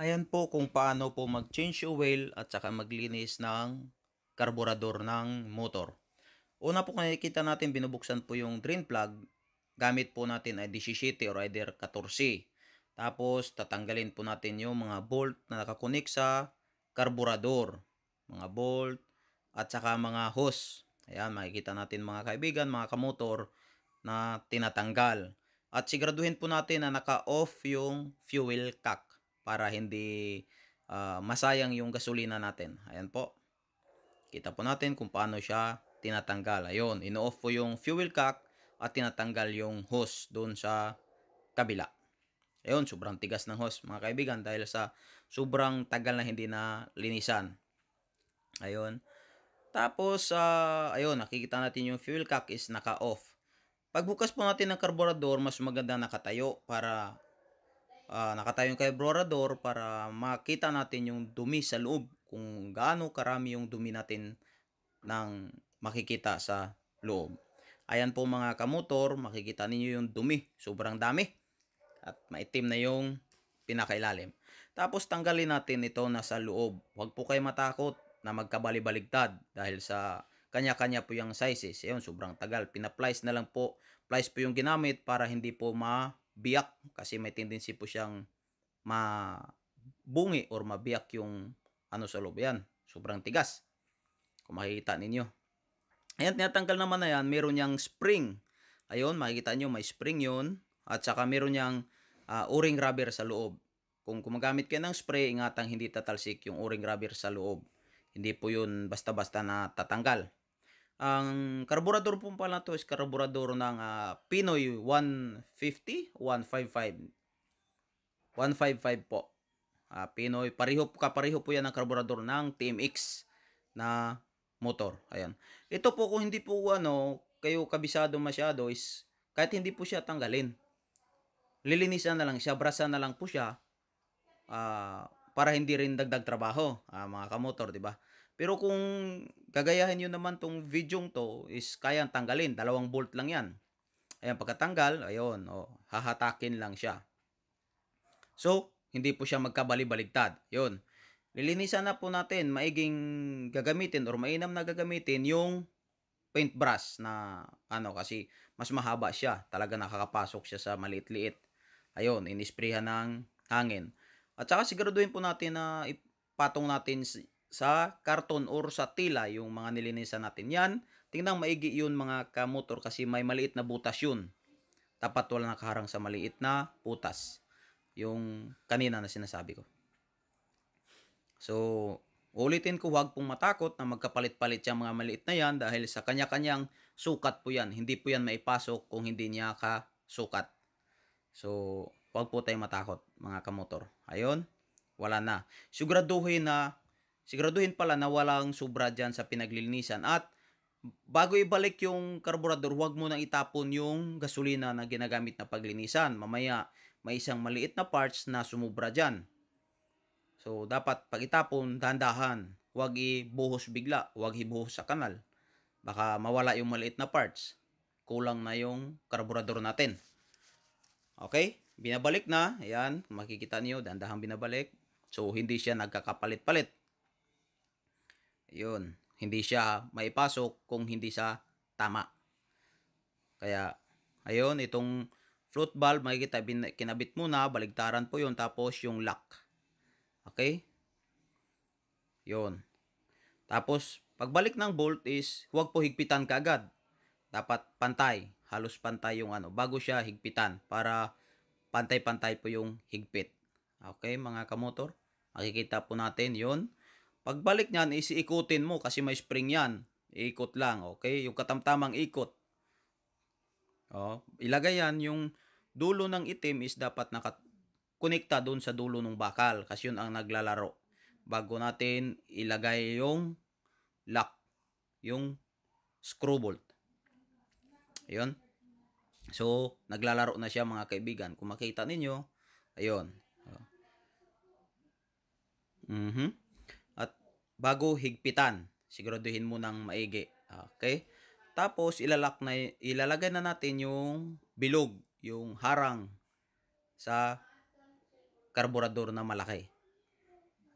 Ayan po kung paano po mag-change oil at saka maglinis ng karburador ng motor. Una po kung nakikita natin binubuksan po yung drain plug, gamit po natin ay 17 or either 14. Tapos tatanggalin po natin yung mga bolt na nakakonik sa karburador, mga bolt at saka mga hose. Ayan, makikita natin mga kaibigan, mga kamotor na tinatanggal. At siguraduhin po natin na naka-off yung fuel cock para hindi uh, masayang yung gasolina natin. Ayan po. Kita po natin kung paano siya tinatanggal. Ayun, ino-off po yung fuel cock at tinatanggal yung hose doon sa kabila. Ayun, sobrang tigas ng hose mga kaibigan dahil sa sobrang tagal na hindi na linisan. Ayun. Tapos, uh, ayun, nakikita natin yung fuel cock is naka-off. Pagbukas po natin ng carburetor, mas maganda nakatayo para uh, ah, nakatayong kay Brorador para makita natin yung dumi sa loob kung gaano karami yung dumi natin ng makikita sa loob. Ayan po mga kamotor, makikita ninyo yung dumi. Sobrang dami. At maitim na yung pinakailalim. Tapos tanggalin natin ito na sa loob. Huwag po kayo matakot na magkabalibaligtad dahil sa kanya-kanya po yung sizes. Ayun, sobrang tagal. Pina-plies na lang po. Plies po yung ginamit para hindi po ma biyak kasi may tendency po siyang mabungi or mabiyak yung ano sa loob. Yan, sobrang tigas. Kung makikita ninyo. Ayan, tinatanggal naman na yan. Meron niyang spring. Ayun, makikita nyo may spring yon At saka meron niyang uh, ah, o rubber sa loob. Kung gumagamit kayo ng spray, ingatang hindi tatalsik yung uring rubber sa loob. Hindi po yun basta-basta na tatanggal. Ang karburador po pala to is karburador ng uh, Pinoy 150, 155. 155 po. Uh, Pinoy, pareho, kapareho po yan ang karburador ng TMX na motor. Ayan. Ito po kung hindi po ano, kayo kabisado masyado is kahit hindi po siya tanggalin. Lilinisan na lang siya, brasa na lang po siya uh, para hindi rin dagdag trabaho, uh, mga kamotor, di ba? Pero kung gagayahin nyo naman tong video to is kayang tanggalin. Dalawang bolt lang yan. Ayan, pagkatanggal, ayun, oh, hahatakin lang siya. So, hindi po siya magkabali-baligtad. Yun. Lilinisan na po natin, maiging gagamitin or mainam na gagamitin yung paintbrush na ano kasi mas mahaba siya. Talaga nakakapasok siya sa maliit-liit. Ayun, inisprayhan ng hangin. At saka siguraduhin po natin na ipatong natin sa karton or sa tila yung mga nilinisan natin yan. Tingnan maigi yun mga kamotor kasi may maliit na butas yun. Tapat wala nakaharang sa maliit na butas. Yung kanina na sinasabi ko. So, ulitin ko huwag pong matakot na magkapalit-palit yung mga maliit na yan dahil sa kanya-kanyang sukat po yan. Hindi po yan maipasok kung hindi niya kasukat. So, huwag po tayong matakot mga kamotor. Ayun, wala na. Siguraduhin na siguraduhin pala na walang sobra dyan sa pinaglilinisan. At bago ibalik yung karburador, huwag mo nang itapon yung gasolina na ginagamit na paglinisan. Mamaya, may isang maliit na parts na sumubra dyan. So, dapat pag itapon, dahan-dahan. Huwag ibuhos bigla. Huwag ibuhos sa kanal. Baka mawala yung maliit na parts. Kulang na yung karburador natin. Okay? Binabalik na. Ayan. Makikita niyo, dahan-dahan binabalik. So, hindi siya nagkakapalit-palit. Yun, hindi siya maipasok kung hindi sa tama. Kaya, ayun, itong fruit valve, makikita, kinabit muna, baligtaran po yun, tapos yung lock. Okay? Yun. Tapos, pagbalik ng bolt is, huwag po higpitan kaagad. Dapat pantay, halos pantay yung ano, bago siya higpitan para pantay-pantay po yung higpit. Okay, mga kamotor? Makikita po natin yun. Pagbalik niyan, isiikutin mo kasi may spring yan. Ikot lang, okay? Yung katamtamang ikot. Oh, ilagay yan, yung dulo ng itim is dapat nakakonekta doon sa dulo ng bakal kasi yun ang naglalaro. Bago natin ilagay yung lock, yung screw bolt. Ayun. So, naglalaro na siya mga kaibigan. Kung makita ninyo, ayun. Oh. Mm-hmm bago higpitan. Siguraduhin mo ng maigi. Okay? Tapos ilalak na ilalagay na natin yung bilog, yung harang sa karburador na malaki.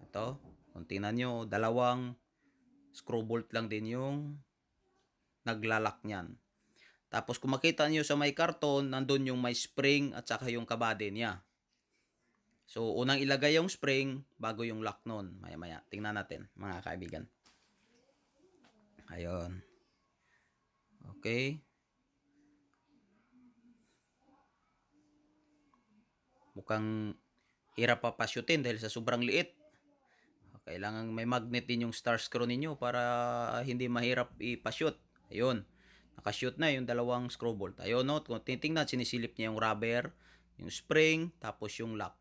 Ito, kung tingnan niyo, dalawang screw bolt lang din yung naglalak niyan. Tapos kung makita niyo sa may karton, nandun yung may spring at saka yung kabade niya. So, unang ilagay yung spring bago yung lock nun. Maya-maya. Tingnan natin, mga kaibigan. Ayun. Okay. Mukhang hirap pa pa-shootin dahil sa sobrang liit. Kailangan may magnet din yung star screw ninyo para hindi mahirap ipa-shoot. Ayun. Nakashoot na yung dalawang screw bolt. Ayun, no? Kung titingnan, sinisilip niya yung rubber, yung spring, tapos yung lock.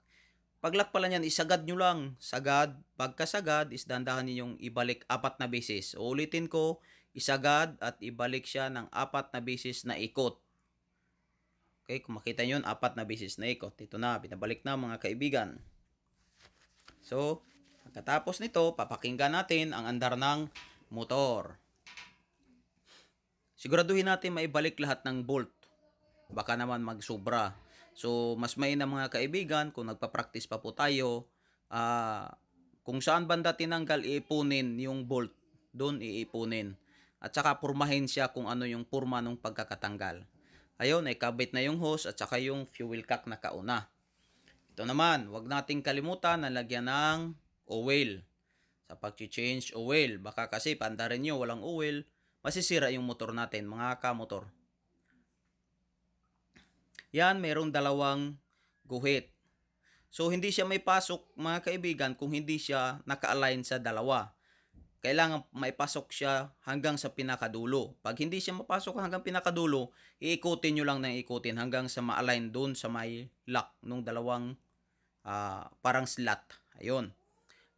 Paglakpalan niyan, isagad nyo lang. Sagad, pagkasagad, is dandahan ninyong ibalik apat na beses. Uulitin ko, isagad at ibalik siya ng apat na beses na ikot. Okay, kung makita nyo apat na beses na ikot. Ito na, pinabalik na mga kaibigan. So, pagkatapos nito, papakinggan natin ang andar ng motor. Siguraduhin natin maibalik lahat ng bolt. Baka naman magsubra. So, mas may na mga kaibigan kung nagpa-practice pa po tayo, uh, kung saan banda tinanggal, iipunin yung bolt. Doon iipunin. At saka purmahin siya kung ano yung purma ng pagkakatanggal. Ayun, ay kabit na yung hose at saka yung fuel cock na kauna. Ito naman, wag nating kalimutan na lagyan ng oil. Sa pag-change oil, baka kasi panda rin nyo, walang oil, masisira yung motor natin, mga ka-motor. Yan, mayroong dalawang guhit. So, hindi siya may pasok, mga kaibigan, kung hindi siya naka-align sa dalawa. Kailangan may pasok siya hanggang sa pinakadulo. Pag hindi siya mapasok hanggang pinakadulo, iikutin nyo lang nang ikutin hanggang sa ma-align doon sa may lock nung dalawang uh, parang slot. Ayun.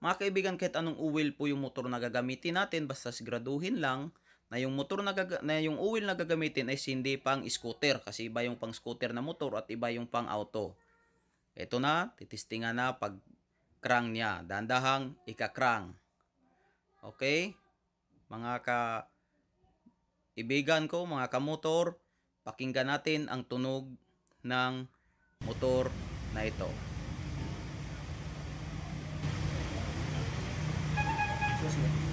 Mga kaibigan, kahit anong uwil po yung motor na gagamitin natin, basta siguraduhin lang na yung motor na, na yung oil na gagamitin ay hindi pang scooter kasi iba yung pang scooter na motor at iba yung pang auto. Ito na, titistingan na pag crank niya. Dandahang ika-crank. Okay? Mga ka ibigan ko, mga kamotor, pakinggan natin ang tunog ng motor na ito. Excuse me.